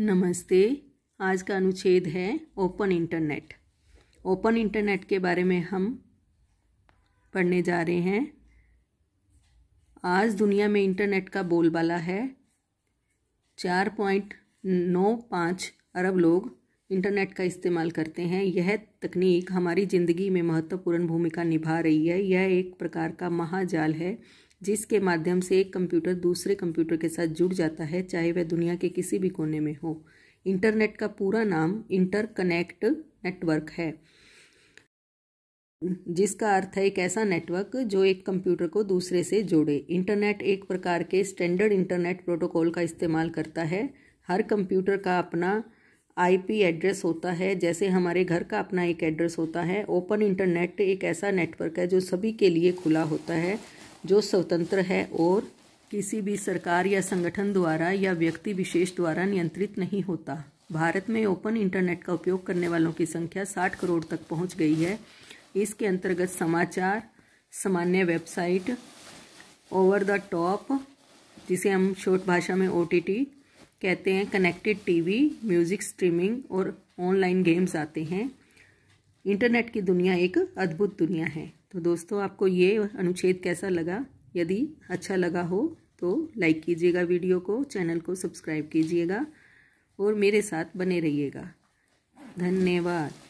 नमस्ते आज का अनुच्छेद है ओपन इंटरनेट ओपन इंटरनेट के बारे में हम पढ़ने जा रहे हैं आज दुनिया में इंटरनेट का बोलबाला है चार पॉइंट नौ पाँच अरब लोग इंटरनेट का इस्तेमाल करते हैं यह तकनीक हमारी ज़िंदगी में महत्वपूर्ण भूमिका निभा रही है यह एक प्रकार का महाजाल है जिसके माध्यम से एक कंप्यूटर दूसरे कंप्यूटर के साथ जुड़ जाता है चाहे वह दुनिया के किसी भी कोने में हो इंटरनेट का पूरा नाम इंटरकनेक्ट नेटवर्क है जिसका अर्थ है एक ऐसा नेटवर्क जो एक कंप्यूटर को दूसरे से जोड़े इंटरनेट एक प्रकार के स्टैंडर्ड इंटरनेट प्रोटोकॉल का इस्तेमाल करता है हर कंप्यूटर का अपना आईपी एड्रेस होता है जैसे हमारे घर का अपना एक एड्रेस होता है ओपन इंटरनेट एक ऐसा नेटवर्क है जो सभी के लिए खुला होता है जो स्वतंत्र है और किसी भी सरकार या संगठन द्वारा या व्यक्ति विशेष द्वारा नियंत्रित नहीं होता भारत में ओपन इंटरनेट का उपयोग करने वालों की संख्या 60 करोड़ तक पहुंच गई है इसके अंतर्गत समाचार सामान्य वेबसाइट ओवर द टॉप जिसे हम शॉर्ट भाषा में ओ कहते हैं कनेक्टेड टीवी म्यूज़िक स्ट्रीमिंग और ऑनलाइन गेम्स आते हैं इंटरनेट की दुनिया एक अद्भुत दुनिया है तो दोस्तों आपको ये अनुच्छेद कैसा लगा यदि अच्छा लगा हो तो लाइक कीजिएगा वीडियो को चैनल को सब्सक्राइब कीजिएगा और मेरे साथ बने रहिएगा धन्यवाद